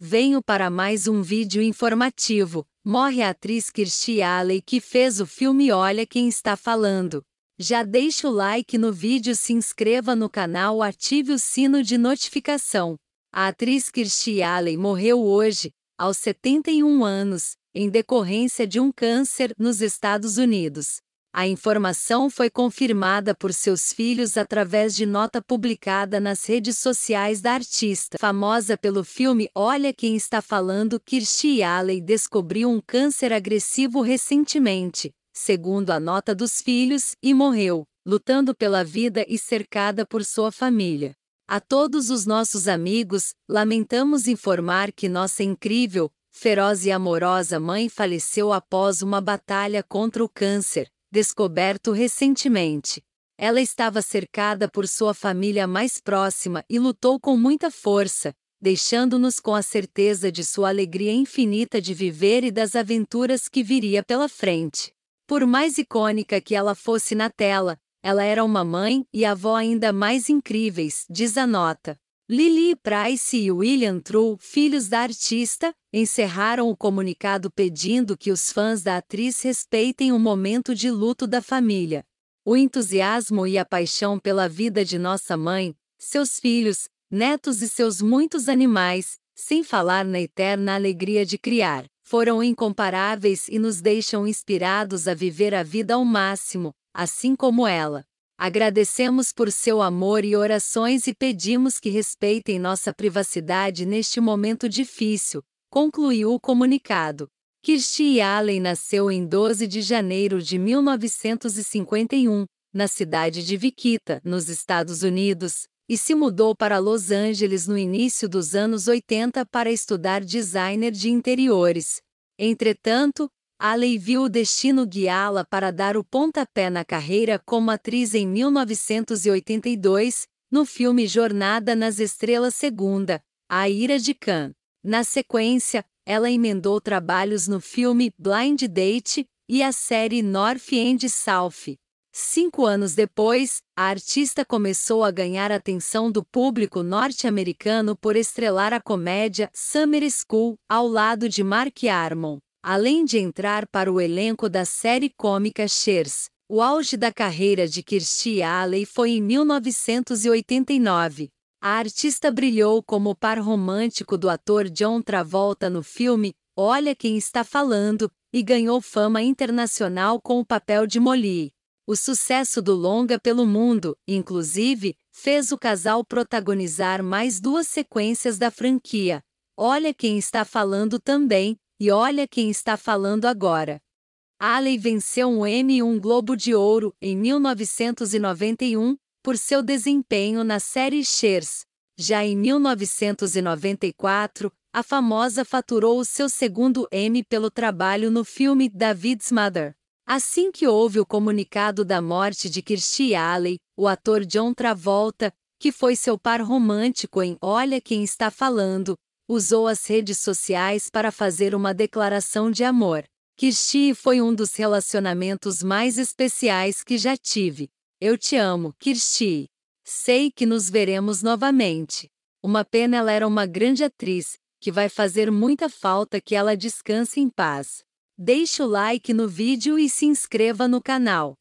Venho para mais um vídeo informativo. Morre a atriz Kirstie Alley que fez o filme Olha Quem Está Falando. Já deixa o like no vídeo, se inscreva no canal, ative o sino de notificação. A atriz Kirstie Alley morreu hoje, aos 71 anos, em decorrência de um câncer nos Estados Unidos. A informação foi confirmada por seus filhos através de nota publicada nas redes sociais da artista. Famosa pelo filme Olha Quem Está Falando, Kirstie Alley descobriu um câncer agressivo recentemente, segundo a nota dos filhos, e morreu, lutando pela vida e cercada por sua família. A todos os nossos amigos, lamentamos informar que nossa incrível, feroz e amorosa mãe faleceu após uma batalha contra o câncer descoberto recentemente. Ela estava cercada por sua família mais próxima e lutou com muita força, deixando-nos com a certeza de sua alegria infinita de viver e das aventuras que viria pela frente. Por mais icônica que ela fosse na tela, ela era uma mãe e avó ainda mais incríveis, diz a nota. Lily Price e William True, filhos da artista, encerraram o comunicado pedindo que os fãs da atriz respeitem o momento de luto da família. O entusiasmo e a paixão pela vida de nossa mãe, seus filhos, netos e seus muitos animais, sem falar na eterna alegria de criar, foram incomparáveis e nos deixam inspirados a viver a vida ao máximo, assim como ela. Agradecemos por seu amor e orações e pedimos que respeitem nossa privacidade neste momento difícil, concluiu o comunicado. Kirstie Allen nasceu em 12 de janeiro de 1951, na cidade de Viquita, nos Estados Unidos, e se mudou para Los Angeles no início dos anos 80 para estudar designer de interiores. Entretanto, Alley viu o destino guiá-la para dar o pontapé na carreira como atriz em 1982, no filme Jornada nas Estrelas Segunda, A Ira de Khan. Na sequência, ela emendou trabalhos no filme Blind Date e a série North End South. Cinco anos depois, a artista começou a ganhar atenção do público norte-americano por estrelar a comédia Summer School ao lado de Mark Harmon. Além de entrar para o elenco da série cômica Cheers, o auge da carreira de Kirstie Alley foi em 1989. A artista brilhou como par romântico do ator John Travolta no filme Olha Quem Está Falando e ganhou fama internacional com o papel de Molly. O sucesso do longa pelo mundo, inclusive, fez o casal protagonizar mais duas sequências da franquia, Olha quem está falando também, e olha quem está falando agora. Alley venceu um Emmy e um Globo de Ouro em 1991 por seu desempenho na série Cheers. Já em 1994, a famosa faturou o seu segundo Emmy pelo trabalho no filme David's Mother. Assim que houve o comunicado da morte de Kirstie Alley, o ator John Travolta, que foi seu par romântico em Olha Quem Está Falando, usou as redes sociais para fazer uma declaração de amor. Kishi foi um dos relacionamentos mais especiais que já tive. Eu te amo, Kirstie. Sei que nos veremos novamente. Uma pena ela era uma grande atriz, que vai fazer muita falta que ela descanse em paz. Deixe o like no vídeo e se inscreva no canal.